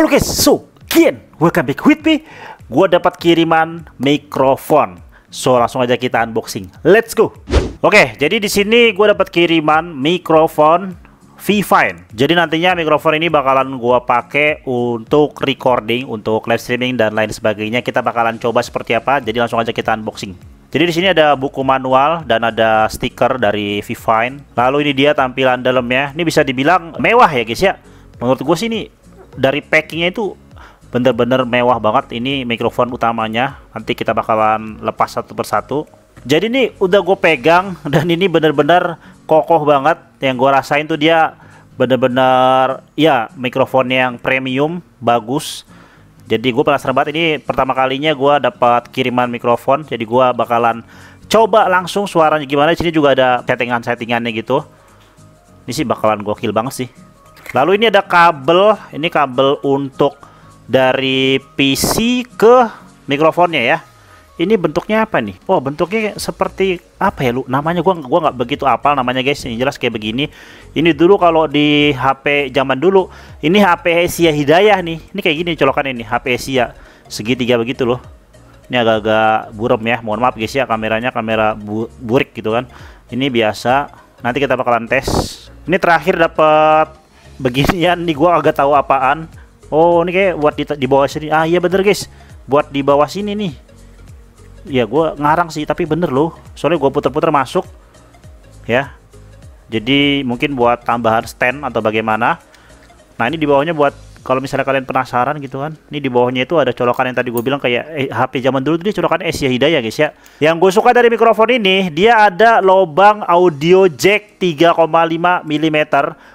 Halo guys, so Kian, welcome back with me. Gua dapat kiriman mikrofon. So langsung aja kita unboxing. Let's go. Oke, jadi di sini gua dapat kiriman mikrofon V Vivine. Jadi nantinya mikrofon ini bakalan gua pakai untuk recording, untuk live streaming dan lain sebagainya. Kita bakalan coba seperti apa. Jadi langsung aja kita unboxing. Jadi di sini ada buku manual dan ada stiker dari V Vivine. Lalu ini dia tampilan dalamnya. Ini bisa dibilang mewah ya guys ya. Menurut gue sih ini dari packingnya itu bener-bener mewah banget ini mikrofon utamanya nanti kita bakalan lepas satu persatu jadi ini udah gue pegang dan ini bener-bener kokoh banget yang gue rasain tuh dia bener-bener ya mikrofon yang premium bagus jadi gue penasaran banget ini pertama kalinya gue dapat kiriman mikrofon jadi gue bakalan coba langsung suaranya gimana di sini juga ada settingan-settingannya gitu ini sih bakalan gokil banget sih Lalu ini ada kabel, ini kabel untuk dari PC ke mikrofonnya ya. Ini bentuknya apa nih? Oh, bentuknya seperti apa ya lu? Namanya gua gua nggak begitu apal namanya guys. ini jelas kayak begini. Ini dulu kalau di HP zaman dulu, ini HP Asia Hidayah nih. Ini kayak gini colokan ini HP Asia segitiga begitu loh. Ini agak-agak buram ya. Mohon maaf guys ya kameranya kamera bu burik gitu kan. Ini biasa. Nanti kita bakalan tes. Ini terakhir dapat beginian nih gua agak tahu apaan oh ini kayak buat di, di bawah sini ah iya bener guys buat di bawah sini nih ya gua ngarang sih tapi bener loh soalnya gua puter-puter masuk ya jadi mungkin buat tambahan stand atau bagaimana nah ini di bawahnya buat kalau misalnya kalian penasaran gitu kan ini di bawahnya itu ada colokan yang tadi gue bilang kayak eh, HP zaman dulu tuh colokan Asia Hidayah guys ya yang gue suka dari mikrofon ini dia ada lubang audio jack 3,5 mm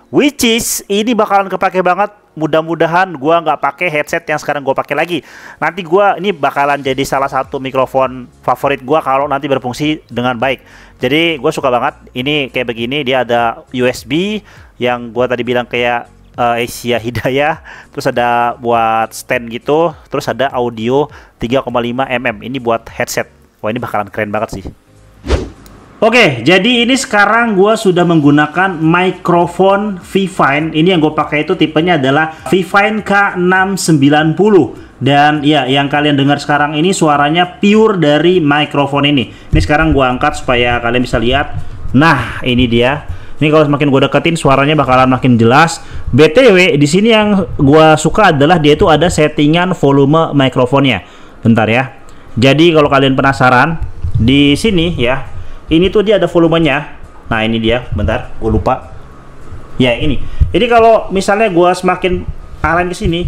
which is ini bakalan kepake banget mudah-mudahan gue nggak pakai headset yang sekarang gue pakai lagi. Nanti gue ini bakalan jadi salah satu mikrofon favorit gue kalau nanti berfungsi dengan baik. Jadi gue suka banget ini kayak begini dia ada USB yang gue tadi bilang kayak uh, Asia Hidayah, terus ada buat stand gitu, terus ada audio 3,5 mm. Ini buat headset. Wah, ini bakalan keren banget sih. Oke, jadi ini sekarang gue sudah menggunakan mikrofon Vivine. Ini yang gue pakai itu tipenya adalah Vivine K690. Dan ya, yang kalian dengar sekarang ini suaranya pure dari mikrofon ini. Ini sekarang gue angkat supaya kalian bisa lihat. Nah, ini dia. Ini kalau semakin gue deketin suaranya bakalan makin jelas BTW di sini yang gua suka adalah dia itu ada settingan volume mikrofonnya. Bentar ya. Jadi kalau kalian penasaran di sini ya, ini tuh dia ada volumenya. Nah, ini dia. Bentar, gua lupa. Ya, ini. Jadi kalau misalnya gua semakin arahin ke sini.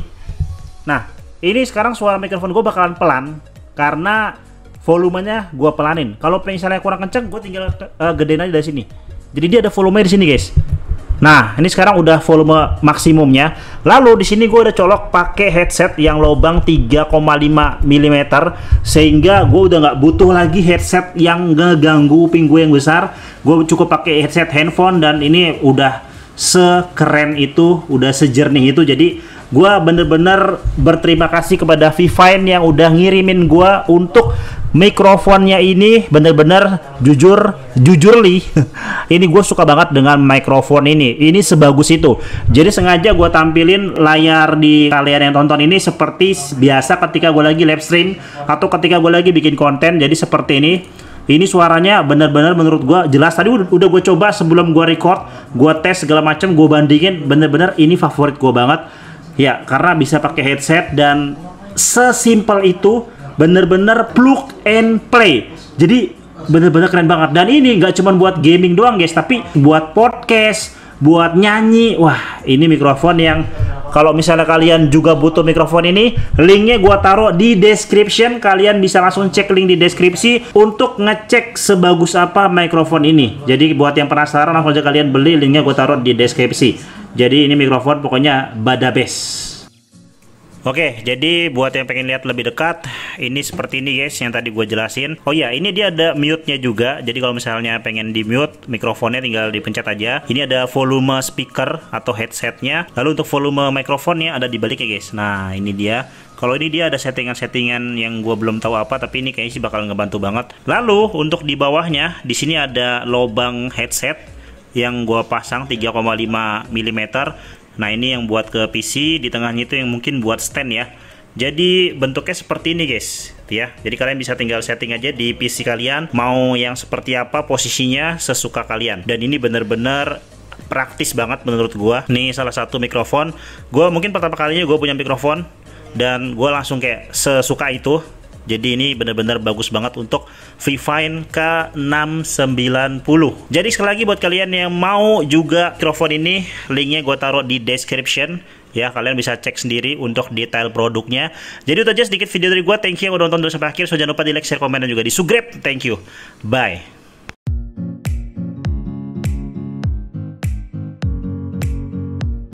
Nah, ini sekarang suara mikrofon gua bakalan pelan karena volumenya gua pelanin. Kalau misalnya kurang kenceng, gua tinggal uh, gedein aja dari sini. Jadi dia ada volume di sini, guys. Nah, ini sekarang udah volume maksimumnya. Lalu di sini gue udah colok pakai headset yang lobang 3,5 mm sehingga gue udah nggak butuh lagi headset yang ngeganggu ping gue yang besar. Gue cukup pakai headset handphone dan ini udah sekeren itu, udah sejernih itu. Jadi gue bener-bener berterima kasih kepada Vivine yang udah ngirimin gue untuk mikrofonnya ini bener-bener jujur jujur li ini gue suka banget dengan mikrofon ini ini sebagus itu jadi sengaja gue tampilin layar di kalian yang tonton ini seperti biasa ketika gue lagi live stream atau ketika gue lagi bikin konten jadi seperti ini ini suaranya benar-benar menurut gue jelas tadi udah, gue coba sebelum gue record gue tes segala macam gue bandingin bener-bener ini favorit gue banget ya karena bisa pakai headset dan sesimpel itu bener-bener plug and play. Jadi bener-bener keren banget. Dan ini nggak cuma buat gaming doang guys, tapi buat podcast, buat nyanyi. Wah, ini mikrofon yang kalau misalnya kalian juga butuh mikrofon ini, linknya gua taruh di description. Kalian bisa langsung cek link di deskripsi untuk ngecek sebagus apa mikrofon ini. Jadi buat yang penasaran langsung aja kalian beli linknya gua taruh di deskripsi. Jadi ini mikrofon pokoknya badabes. Oke, jadi buat yang pengen lihat lebih dekat, ini seperti ini guys yang tadi gue jelasin. Oh iya, ini dia ada mute-nya juga. Jadi kalau misalnya pengen di mute, mikrofonnya tinggal dipencet aja. Ini ada volume speaker atau headsetnya. Lalu untuk volume mikrofonnya ada di balik ya guys. Nah, ini dia. Kalau ini dia ada settingan-settingan yang gue belum tahu apa, tapi ini kayaknya sih bakal ngebantu banget. Lalu untuk di bawahnya, di sini ada lubang headset yang gue pasang 3,5 mm Nah ini yang buat ke PC di tengahnya itu yang mungkin buat stand ya. Jadi bentuknya seperti ini guys gitu ya. Jadi kalian bisa tinggal setting aja di PC kalian mau yang seperti apa posisinya sesuka kalian. Dan ini benar-benar praktis banget menurut gua. Nih salah satu mikrofon. Gua mungkin pertama kalinya gua punya mikrofon dan gue langsung kayak sesuka itu jadi ini benar-benar bagus banget untuk Vivine K690. Jadi sekali lagi buat kalian yang mau juga mikrofon ini, linknya gue taruh di description ya kalian bisa cek sendiri untuk detail produknya jadi itu aja sedikit video dari gue thank you yang udah nonton terus sampai akhir so jangan lupa di like share komen dan juga di subscribe thank you bye